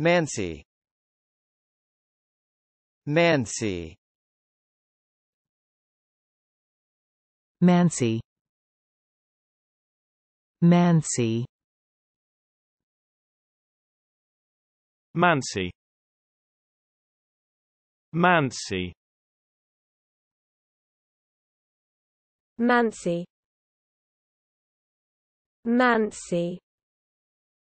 Mansi Mansi Mansi Mansi Mansi Mansi Mansi Mansi